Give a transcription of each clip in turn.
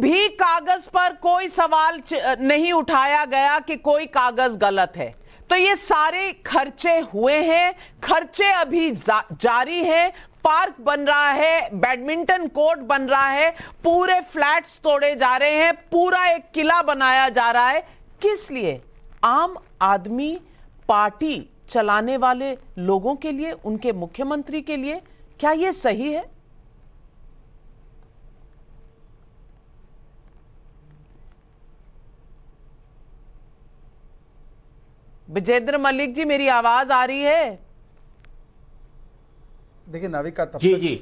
भी कागज पर कोई सवाल नहीं उठाया गया कि कोई कागज गलत है तो ये सारे खर्चे हुए हैं खर्चे अभी जा, जारी हैं पार्क बन रहा है बैडमिंटन कोर्ट बन रहा है पूरे फ्लैट्स तोड़े जा रहे हैं पूरा एक किला बनाया जा रहा है किस लिए आम आदमी पार्टी चलाने वाले लोगों के लिए उनके मुख्यमंत्री के लिए क्या ये सही है विजेंद्र मलिक जी मेरी आवाज आ रही है देखिए नाविका तब जी जी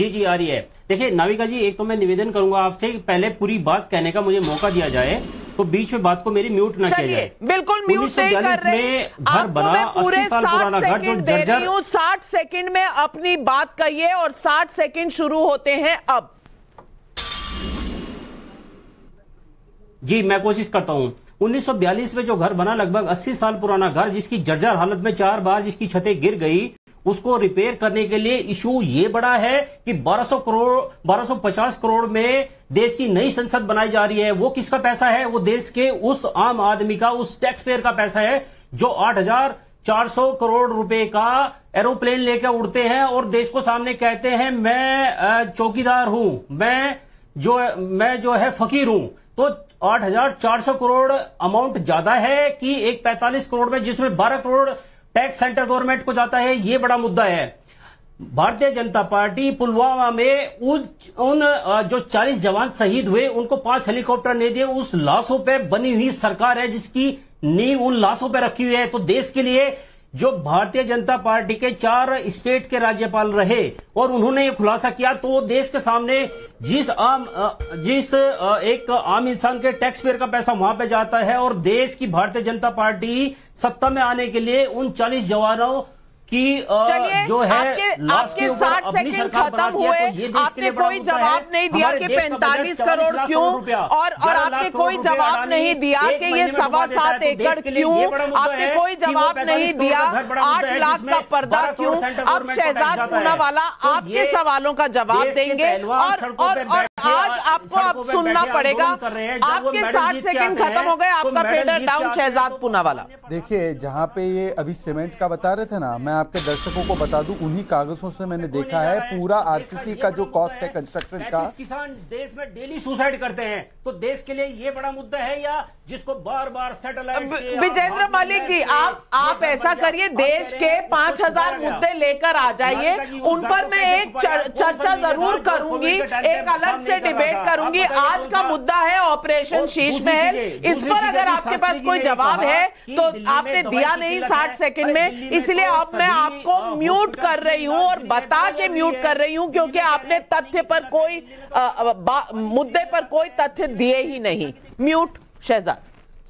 जी जी आ रही है देखिए नाविका जी एक तो मैं निवेदन करूंगा आपसे पहले पूरी बात कहने का मुझे मौका दिया जाए तो बीच में बात को मेरी म्यूट ना किया जाए बिल्कुल म्यूट नहीं कर रहे में घर बना पूरे साल पुराना घर जो जर्जर साठ सेकंड में अपनी बात कहिए और साठ सेकंड शुरू होते हैं अब जी मैं कोशिश करता हूँ 1942 में जो घर बना लगभग 80 साल पुराना घर जिसकी जर्जर हालत में चार बार जिसकी छतें गिर गई उसको रिपेयर करने के लिए इशू ये बड़ा है कि 1200 करोड़ 1250 करोड़ में देश की नई संसद बनाई जा रही है वो किसका पैसा है वो देश के उस आम आदमी का उस टैक्स पेयर का पैसा है जो 8,400 करोड़ रुपए का एरोप्लेन लेकर उड़ते हैं और देश को सामने कहते हैं मैं चौकीदार हूं मैं जो मैं जो है फकीर हूं तो आठ हजार चार सौ करोड़ अमाउंट ज्यादा है कि एक पैंतालीस करोड़ में जिसमें बारह करोड़ टैक्स सेंटर गवर्नमेंट को जाता है ये बड़ा मुद्दा है भारतीय जनता पार्टी पुलवामा में उन उन जो 40 जवान शहीद हुए उनको पांच हेलीकॉप्टर नहीं दिए उस लाशों पे बनी हुई सरकार है जिसकी नींव उन लाशों पे रखी हुई है तो देश के लिए जो भारतीय जनता पार्टी के चार स्टेट के राज्यपाल रहे और उन्होंने ये खुलासा किया तो वो देश के सामने जिस आम जिस एक आम इंसान के टैक्स पेयर का पैसा वहां पे जाता है और देश की भारतीय जनता पार्टी सत्ता में आने के लिए उन चालीस जवानों कि जो है आपके, साठ सेकंड खत्म हुए तो आपने कोई जवाब नहीं दिया कि पैंतालीस करोड़ क्यों और और आपने कोई जवाब नहीं दिया कि ये सवा सात एकड़ क्यों आपने कोई जवाब नहीं दिया आठ लाख का पर्दा क्यों अब शहजाद पूनावाला आपके सवालों का जवाब देंगे और और आज आपको अब सुनना पड़ेगा आपके साठ सेकंड खत्म हो गए आपका फेडर तो डाउन शहजाद तो- पूनावाला देखिए जहाँ पे ये अभी सीमेंट का बता रहे थे ना मैं आपके दर्शकों को बता दूं उन्हीं कागजों से मैंने देखा है पूरा आरसीसी का जो कॉस्ट है कंस्ट्रक्शन का किसान देश में डेली सुसाइड करते हैं तो देश के लिए ये बड़ा मुद्दा है या जिसको बार बार सेटेलाइट विजेंद्र मलिक जी आप आप ऐसा करिए देश के पांच हजार मुद्दे लेकर आ जाइए उन पर मैं एक चर्चा जरूर करूंगी एक अलग से डिबेट करूंगी तो आज का मुद्दा है ऑपरेशन शीर्ष महल इस पर अगर आपके पास कोई जवाब है तो आपने दिया नहीं साठ सेकंड में इसलिए आप मैं मैं आपको म्यूट कर रही हूं और बता के म्यूट कर रही हूं क्योंकि आपने तथ्य पर कोई मुद्दे पर कोई तथ्य दिए ही नहीं म्यूट शहजाद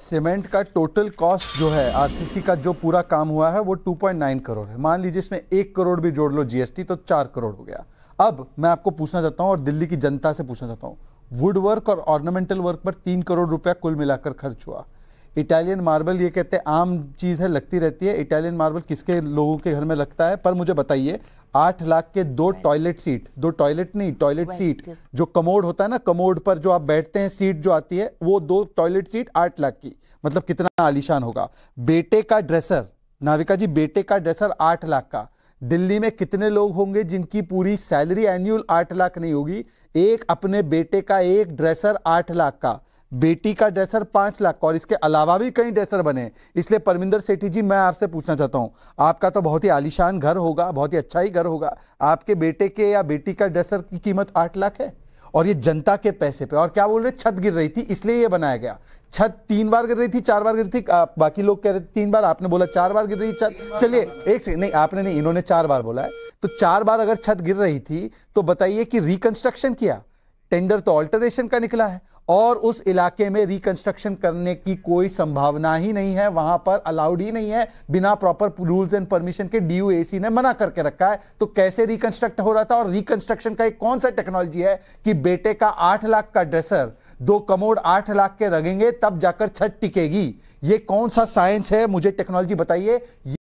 सीमेंट का टोटल कॉस्ट जो है आरसीसी का जो पूरा काम हुआ है वो 2.9 करोड़ है मान लीजिए इसमें एक करोड़ भी जोड़ लो जीएसटी तो चार करोड़ हो गया अब मैं आपको पूछना चाहता हूँ और दिल्ली की जनता से पूछना चाहता हूँ वुड वर्क और ऑर्नामेंटल वर्क पर तीन करोड़ रुपया कुल मिलाकर खर्च हुआ इटालियन मार्बल ये कहते हैं आम चीज़ है लगती रहती है इटालियन मार्बल किसके लोगों के घर में लगता है पर मुझे बताइए आठ लाख के दो टॉयलेट सीट दो टॉयलेट नहीं टॉयलेट सीट जो कमोड होता है ना कमोड पर जो आप बैठते हैं सीट जो आती है वो दो टॉयलेट सीट आठ लाख की मतलब कितना आलिशान होगा बेटे का ड्रेसर नाविका जी बेटे का ड्रेसर आठ लाख का दिल्ली में कितने लोग होंगे जिनकी पूरी सैलरी एनुअल आठ लाख नहीं होगी एक अपने बेटे का एक ड्रेसर आठ लाख का बेटी का ड्रेसर पांच लाख और इसके अलावा भी कई ड्रेसर बने इसलिए परमिंदर सेठी जी मैं आपसे पूछना चाहता हूं आपका तो बहुत ही आलिशान घर होगा बहुत ही अच्छा ही घर होगा आपके बेटे के या बेटी का ड्रेसर की कीमत आठ लाख है और ये जनता के पैसे पे और क्या बोल रहे छत गिर रही थी इसलिए ये बनाया गया छत तीन बार गिर रही थी चार बार गिर थी आ, बाकी लोग कह रहे थे तीन बार आपने बोला चार बार गिर रही छत चलिए एक सेकंड नहीं आपने नहीं इन्होंने चार बार बोला है तो चार बार अगर छत गिर रही थी तो बताइए कि रिकंस्ट्रक्शन किया टेंडर तो ऑल्टरेशन का निकला है और उस इलाके में रिकंस्ट्रक्शन करने की कोई संभावना ही नहीं है वहां पर अलाउड ही नहीं है बिना प्रॉपर रूल्स एंड परमिशन के डी ने मना करके रखा है तो कैसे रिकंस्ट्रक्ट हो रहा था और रिकंस्ट्रक्शन का एक कौन सा टेक्नोलॉजी है कि बेटे का आठ लाख का ड्रेसर दो कमोड आठ लाख के रगेंगे तब जाकर छत टिकेगी ये कौन सा साइंस है मुझे टेक्नोलॉजी बताइए